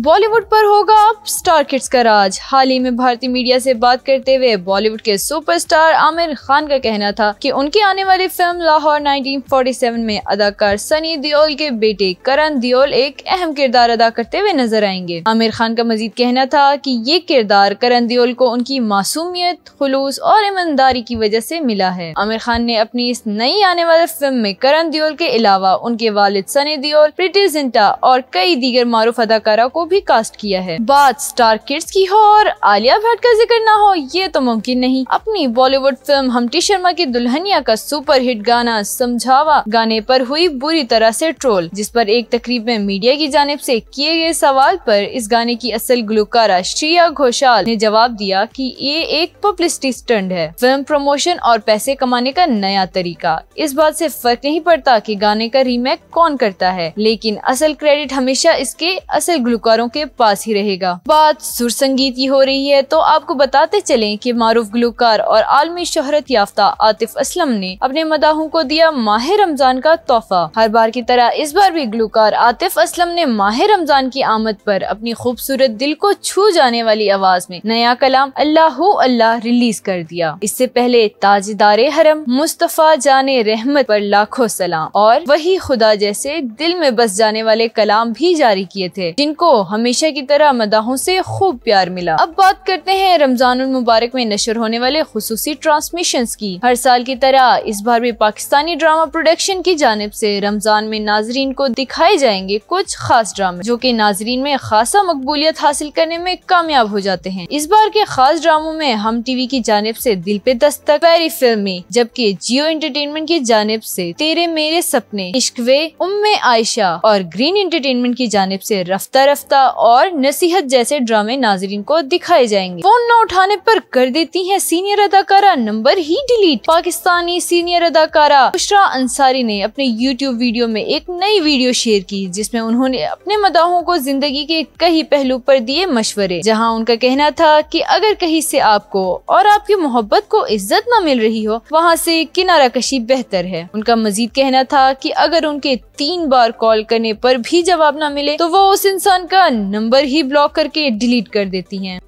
बॉलीवुड पर होगा अब स्टार किड्स का राज हाल ही में भारतीय मीडिया से बात करते हुए बॉलीवुड के सुपरस्टार आमिर खान का कहना था कि उनकी आने वाली फिल्म लाहौर 1947 में अदाकार सनी दियोल के बेटे करण दियोल एक अहम किरदार अदा करते हुए नजर आएंगे आमिर खान का मजीद कहना था कि ये किरदार करण दियोल को उनकी मासूमियत खलूस और ईमानदारी की वजह ऐसी मिला है आमिर खान ने अपनी इस नई आने वाली फिल्म में करण दियोल के अलावा उनके वालिद सनी दियोल प्रिटी जिंटा और कई दीगर मारूफ अदाकारा को भी कास्ट किया है बात स्टार किड्स की हो और आलिया भट्ट का जिक्र ना हो ये तो मुमकिन नहीं अपनी बॉलीवुड फिल्म हमटी शर्मा की दुल्हनिया का सुपर हिट गाना समझावा गाने पर हुई बुरी तरह से ट्रोल जिस पर एक तकरीब में मीडिया की जानब से किए गए सवाल पर इस गाने की असल गुलकारा श्रिया घोषाल ने जवाब दिया कि ये एक पब्लिसिटी स्टंट है फिल्म प्रमोशन और पैसे कमाने का नया तरीका इस बात से फर्क नहीं पड़ता कि गाने का रीमेक कौन करता है लेकिन असल क्रेडिट हमेशा इसके असल गुलकार कलाकारों के पास ही रहेगा बात सुर संगीत की हो रही है तो आपको बताते चले की मारूफ गुलकार और आलमी शोहरत याफ्ता आतिफ असलम ने अपने मदाहों को दिया माह रमजान का तोहफा हर बार की तरह इस बार भी गुलकार आतिफ असलम ने माह रमजान की आमद आरोप अपनी खूबसूरत दिल को छू जाने वाली आवाज में नया कलाम अल्लाह अल्लाह रिलीज कर दिया इससे पहले ताजदार हरम मुस्तफ़ा जाने रहमत पर लाखों सलाम और वही खुदा जैसे दिल में बस जाने वाले कलाम भी जारी किए थे जिनको हमेशा की तरह मदाहों से खूब प्यार मिला अब बात करते हैं रमजान मुबारक में नशर होने वाले खसूसी ट्रांसमिशन की हर साल की तरह इस बार भी पाकिस्तानी ड्रामा प्रोडक्शन की जानब ऐसी रमजान में नाजरीन को दिखाए जाएंगे कुछ खास ड्रामे जो की नाजरीन में खासा मकबूलियत हासिल करने में कामयाब हो जाते हैं इस बार के खास ड्रामों में हम टीवी की जानब ऐसी दिल पे दस्तक पैरी फिल्मी जबकि जियो इंटरटेनमेंट की जानब ऐसी तेरे मेरे सपने इश्कवे उम्मे आयशा और ग्रीन इंटरटेनमेंट की जानब ऐसी रफ्ता रफ्ता गुस्सा और नसीहत जैसे ड्रामे नाजरीन को दिखाए जाएंगे फोन न उठाने पर कर देती है सीनियर अदाकारा नंबर ही डिलीट पाकिस्तानी सीनियर अदाकारा बुशरा अंसारी ने अपने यूट्यूब वीडियो में एक नई वीडियो शेयर की जिसमे उन्होंने अपने मदाहों को जिंदगी के कई पहलू पर दिए मशवरे जहाँ उनका कहना था की अगर कहीं से आपको और आपकी मोहब्बत को इज्जत न मिल रही हो वहाँ से किनारा कशी बेहतर है उनका मजीद कहना था कि अगर उनके तीन बार कॉल करने पर भी जवाब न मिले तो वो उस इंसान का पूरा नंबर ही ब्लॉक करके डिलीट कर देती हैं